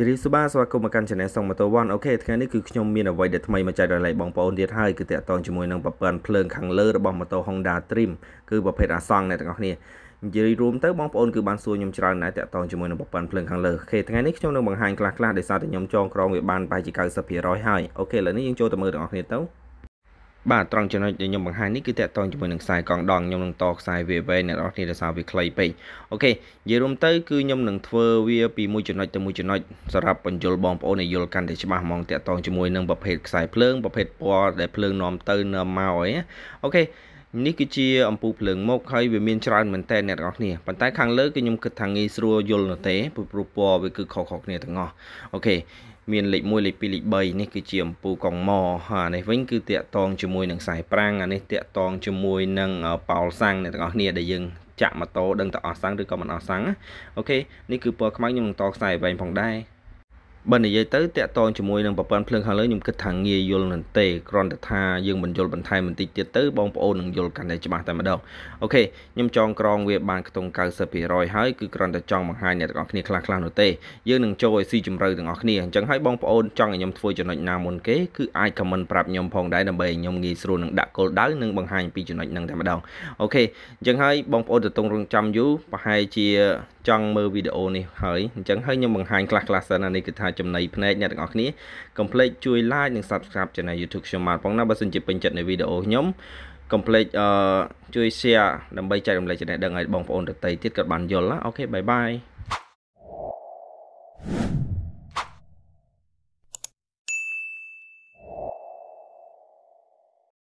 ជម្រាបសួរស្វាគមន៍មកកាន់ Channel សង់ម៉ូតូវ៉ាន់អូខេថ្ងៃនេះគឺខ្ញុំមានអ្វីដែលថ្មីមកចែករំលែកបងប្អូនទៀតហើយគឺតាក់ទងជាមួយនឹងប្រព័ន្ធភ្លើងខាងលើរបស់ម៉ូតូ Honda Trim គឺប្រភេទអាសង់អ្នកទាំងអស់គ្នានិយាយរួមទៅបងប្អូនគឺបានសួរខ្ញុំច្រើនណាស់តាក់ទងជាមួយនឹងប្រព័ន្ធភ្លើងខាងលើអូខេថ្ងៃនេះខ្ញុំនឹងបង្ហាញខ្លះៗដោយសារតែខ្ញុំចងក្រងវាបានប្រហែលជា90%ហើយអូខេឥឡូវនេះយើងចូលទៅមើលទាំងអស់គ្នាទៅបាទត្រង់ចំណុចដែលខ្ញុំបង្ហាញនេះគឺតកតងជាមួយនឹងខ្សែកងដងខ្ញុំនឹងតខ្សែវាវែងអ្នកនរគ្នាដោយសារវាខ្លីពេកអូខេនិយាយរួមទៅ គឺខ្ញុំនឹងធ្វើវា ពីមួយចំណុចទៅមួយចំណុចសម្រាប់បញ្យលបងប្អូនឲ្យយល់កាន់តែច្បាស់ហ្មងតកតងជាមួយនឹងប្រភេទខ្សែភ្លើងប្រភេទពណ៌ដែលភ្លើងនាំទៅនាំមកអីអូខេនេះគឺជាអំពូលភ្លើងមុខហើយវាមានច្រើនមែនតើអ្នកទាំងអស់គ្នាប៉ុន្តែខាងលើគឺខ្ញុំគិតថាងាយស្រួលយល់នោះទេព្រោះព្រោះពណ៌វាគឺខុសៗគ្នាទាំងអស់អូខេមានលេខ1លេខ2លេខ3នេះគឺជាអំពូលកងមហើយនេះវិញគឺតាក់តងជាមួយនឹងខ្សែប្រាំងអានេះតាក់តងជាមួយនឹងប៉ោលសាំងអ្នកទាំងអស់គ្នាដែលយើងចាក់ម៉ូតូដឹងតអស់សាំងឬក៏មិនអស់សាំងអូខេនេះគឺពណ៌ខ្មៅខ្ញុំនឹងតខ្សែវែងផងដែរបើនិយាយទៅតកតងជាមួយនឹងប្រព័ន្ធភ្លើងខាងលើខ្ញុំគិតថាងាយយល់មែនទេគ្រាន់តែថាយើងមិនយល់បន្ថែមបន្តិចទៀតទៅបងប្អូននឹងយល់កាន់តែច្បាស់តែម្ដងអូខេខ្ញុំចងក្រងវាបានខ្ទង់90%ហើយគឺគ្រាន់តែចង់បង្ហាញអ្នកទាំងអស់គ្នាខ្លះខ្លះនោះទេយើងនឹងចូលឲ្យស៊ីជម្រៅទាំងអស់គ្នាអញ្ចឹងហើយបងប្អូនចង់ឲ្យខ្ញុំធ្វើចំណុចណាមុនគេគឺអាច comment ប្រាប់ខ្ញុំផងដែរដើម្បីឲ្យខ្ញុំងាយស្រួលនឹងដាក់គោលដៅនិងបង្ហាញពីចំណុចហ្នឹងតែម្ដងអូខេអញ្ចឹងហើយបងប្អូនទតងរងចាំយូរប្រហែលជាចង់មើលវីដេអូនេះហើយអញ្ចឹងហើយខ្ញុំបង្ហាញខ្លះខ្លះសិនអានេះគឺថាចំណៃភ្នែកអ្នកទាំងអស់គ្នាកុំភ្លេចជួយ like និង subscribe ឆានែល YouTube ខ្ញុំមកផងណាបើសិនជាពេញចិត្តនៃវីដេអូខ្ញុំកុំភ្លេចអឺជួយ share ដើម្បីចែករំលែកចំណេះដឹងឲ្យបងប្អូនដទៃទៀតក៏បានយល់ណាអូខេបាយបាយ